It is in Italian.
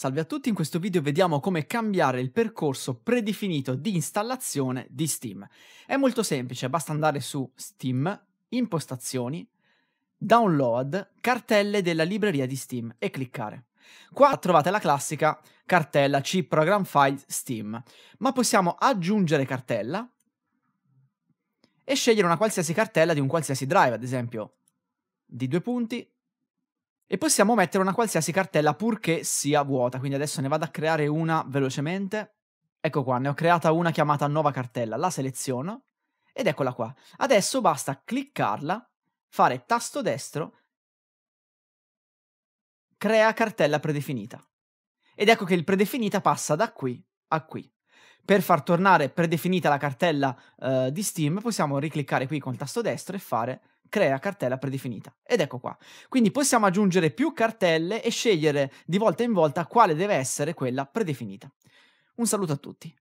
Salve a tutti, in questo video vediamo come cambiare il percorso predefinito di installazione di Steam. È molto semplice, basta andare su Steam, Impostazioni, Download, Cartelle della libreria di Steam e cliccare. Qua trovate la classica cartella C Program File Steam, ma possiamo aggiungere cartella e scegliere una qualsiasi cartella di un qualsiasi drive, ad esempio di due punti, e possiamo mettere una qualsiasi cartella purché sia vuota, quindi adesso ne vado a creare una velocemente. Ecco qua, ne ho creata una chiamata nuova cartella, la seleziono ed eccola qua. Adesso basta cliccarla, fare tasto destro, crea cartella predefinita. Ed ecco che il predefinita passa da qui a qui. Per far tornare predefinita la cartella eh, di Steam possiamo ricliccare qui con il tasto destro e fare crea cartella predefinita. Ed ecco qua. Quindi possiamo aggiungere più cartelle e scegliere di volta in volta quale deve essere quella predefinita. Un saluto a tutti.